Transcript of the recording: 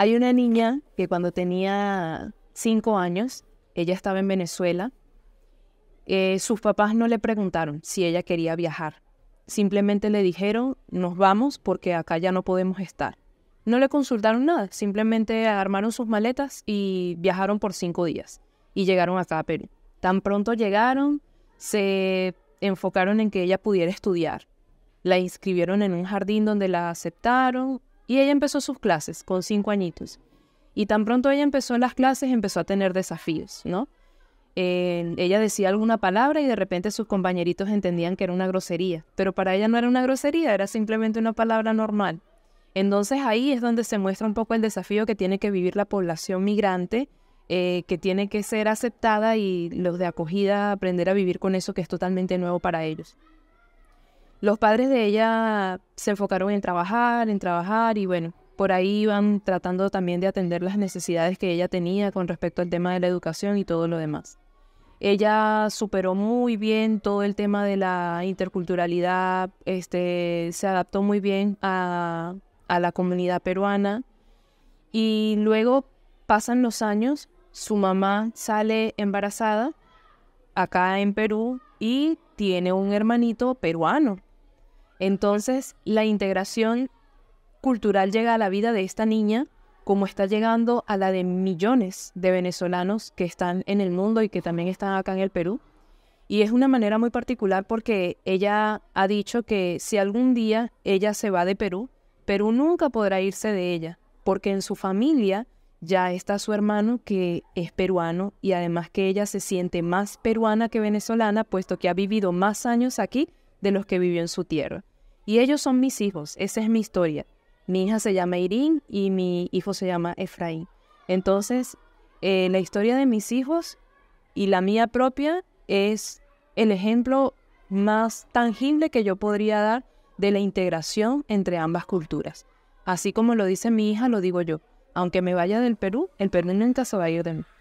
Hay una niña que cuando tenía cinco años, ella estaba en Venezuela, eh, sus papás no le preguntaron si ella quería viajar. Simplemente le dijeron, nos vamos porque acá ya no podemos estar. No le consultaron nada, simplemente armaron sus maletas y viajaron por cinco días y llegaron acá a Perú. Tan pronto llegaron, se enfocaron en que ella pudiera estudiar. La inscribieron en un jardín donde la aceptaron, y ella empezó sus clases con cinco añitos. Y tan pronto ella empezó las clases, empezó a tener desafíos, ¿no? Eh, ella decía alguna palabra y de repente sus compañeritos entendían que era una grosería, pero para ella no era una grosería, era simplemente una palabra normal. Entonces ahí es donde se muestra un poco el desafío que tiene que vivir la población migrante, eh, que tiene que ser aceptada y los de acogida aprender a vivir con eso que es totalmente nuevo para ellos. Los padres de ella se enfocaron en trabajar, en trabajar y bueno, por ahí iban tratando también de atender las necesidades que ella tenía con respecto al tema de la educación y todo lo demás. Ella superó muy bien todo el tema de la interculturalidad, este, se adaptó muy bien a, a la comunidad peruana y luego pasan los años, su mamá sale embarazada acá en Perú y tiene un hermanito peruano. Entonces, la integración cultural llega a la vida de esta niña como está llegando a la de millones de venezolanos que están en el mundo y que también están acá en el Perú. Y es una manera muy particular porque ella ha dicho que si algún día ella se va de Perú, Perú nunca podrá irse de ella, porque en su familia ya está su hermano que es peruano y además que ella se siente más peruana que venezolana, puesto que ha vivido más años aquí de los que vivió en su tierra. Y ellos son mis hijos, esa es mi historia. Mi hija se llama Irín y mi hijo se llama Efraín. Entonces, eh, la historia de mis hijos y la mía propia es el ejemplo más tangible que yo podría dar de la integración entre ambas culturas. Así como lo dice mi hija, lo digo yo. Aunque me vaya del Perú, el Perú nunca se va a ir de mí.